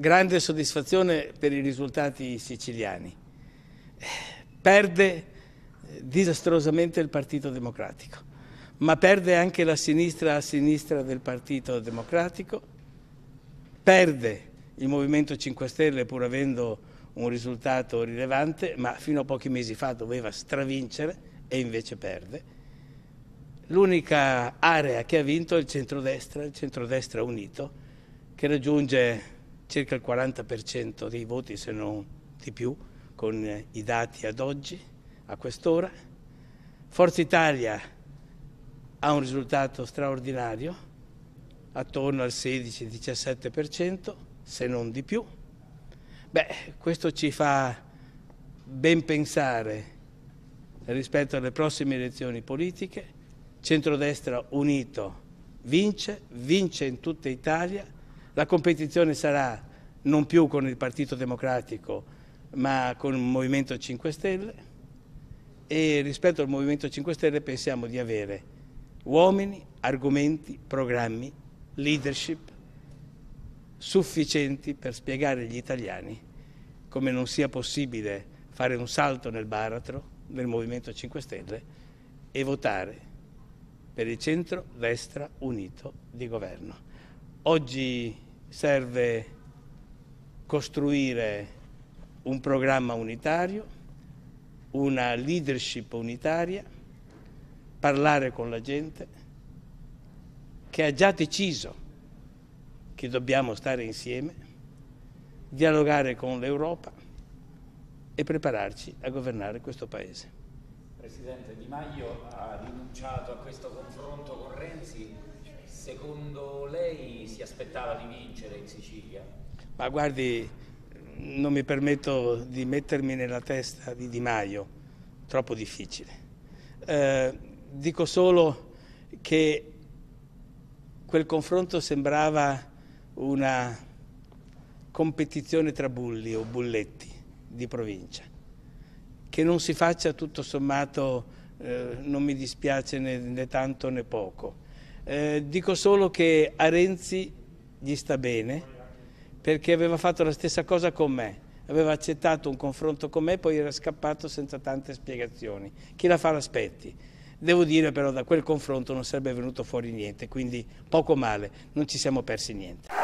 Grande soddisfazione per i risultati siciliani. Perde eh, disastrosamente il Partito Democratico, ma perde anche la sinistra a sinistra del Partito Democratico, perde il Movimento 5 Stelle pur avendo un risultato rilevante, ma fino a pochi mesi fa doveva stravincere e invece perde. L'unica area che ha vinto è il centrodestra, il centrodestra unito, che raggiunge circa il 40% dei voti, se non di più, con eh, i dati ad oggi, a quest'ora. Forza Italia ha un risultato straordinario, attorno al 16-17%, se non di più. Beh, questo ci fa ben pensare rispetto alle prossime elezioni politiche. Centrodestra unito vince, vince in tutta Italia la competizione sarà non più con il Partito Democratico ma con il Movimento 5 Stelle e rispetto al Movimento 5 Stelle pensiamo di avere uomini, argomenti, programmi, leadership sufficienti per spiegare agli italiani come non sia possibile fare un salto nel baratro del Movimento 5 Stelle e votare per il centro-destra unito di governo. Oggi serve costruire un programma unitario, una leadership unitaria, parlare con la gente che ha già deciso che dobbiamo stare insieme, dialogare con l'Europa e prepararci a governare questo Paese. Presidente Di Maio ha rinunciato a questo confronto con Renzi Secondo lei si aspettava di vincere in Sicilia? Ma guardi, non mi permetto di mettermi nella testa di Di Maio, troppo difficile. Eh, dico solo che quel confronto sembrava una competizione tra bulli o bulletti di provincia. Che non si faccia tutto sommato eh, non mi dispiace né, né tanto né poco eh, dico solo che a Renzi gli sta bene perché aveva fatto la stessa cosa con me. Aveva accettato un confronto con me, poi era scappato senza tante spiegazioni. Chi la fa l'aspetti. Devo dire però da quel confronto non sarebbe venuto fuori niente, quindi poco male, non ci siamo persi niente.